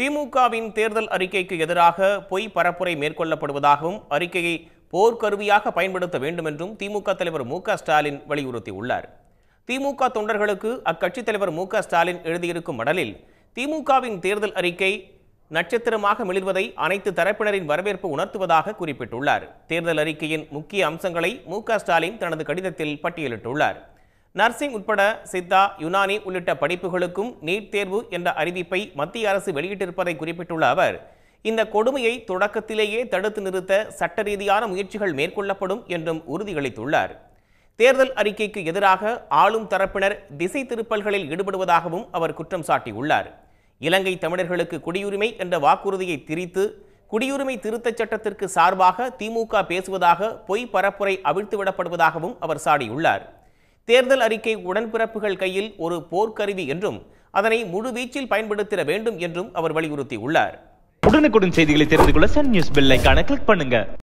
திமுகவின் தேர்தல் அறிக்கைக்கு எதிராக பொய் பரப்புரை மேற்கொள்ளப்படுவதாகவும் அறிக்கையை போர்க்கருவியாக பயன்படுத்த வேண்டும் என்றும் திமுக தலைவர் மு ஸ்டாலின் வலியுறுத்தியுள்ளார் திமுக தொண்டர்களுக்கு அக்கட்சித் தலைவர் மு ஸ்டாலின் எழுதியிருக்கும் மடலில் திமுகவின் தேர்தல் அறிக்கை நட்சத்திரமாக மிளிர்வதை அனைத்து தரப்பினரின் வரவேற்பு உணர்த்துவதாக குறிப்பிட்டுள்ளார் தேர்தல் அறிக்கையின் முக்கிய அம்சங்களை மு ஸ்டாலின் தனது கடிதத்தில் பட்டியலிட்டுள்ளார் நர்சிங் உட்பட சித்தா யுனானி உள்ளிட்ட படிப்புகளுக்கும் நீட் தேர்வு என்ற அறிவிப்பை மத்திய அரசு வெளியிட்டிருப்பதை குறிப்பிட்டுள்ள அவர் இந்த கொடுமையை தொடக்கத்திலேயே தடுத்து நிறுத்த சட்ட ரீதியான முயற்சிகள் மேற்கொள்ளப்படும் என்றும் உறுதியளித்துள்ளார் தேர்தல் அறிக்கைக்கு எதிராக ஆளும் தரப்பினர் திசை திருப்பல்களில் ஈடுபடுவதாகவும் அவர் குற்றம் சாட்டியுள்ளார் இலங்கை தமிழர்களுக்கு குடியுரிமை என்ற வாக்குறுதியை திரித்து குடியுரிமை திருத்தச் சட்டத்திற்கு சார்பாக திமுக பேசுவதாக பொய் பரப்புரை அவிழ்த்து விடப்படுவதாகவும் அவர் சாடியுள்ளார் தேர்தல் அறிக்கை உடன்பிறப்புகள் கையில் ஒரு போர்க்கருவி என்றும் அதனை முழுவீச்சில் பயன்படுத்திட வேண்டும் என்றும் அவர் வலியுறுத்தியுள்ளார் உடனுக்குடன் செய்திகளை தெரிந்து கொள்ள சன் நியூஸ் பெல் கிளிக் பண்ணுங்க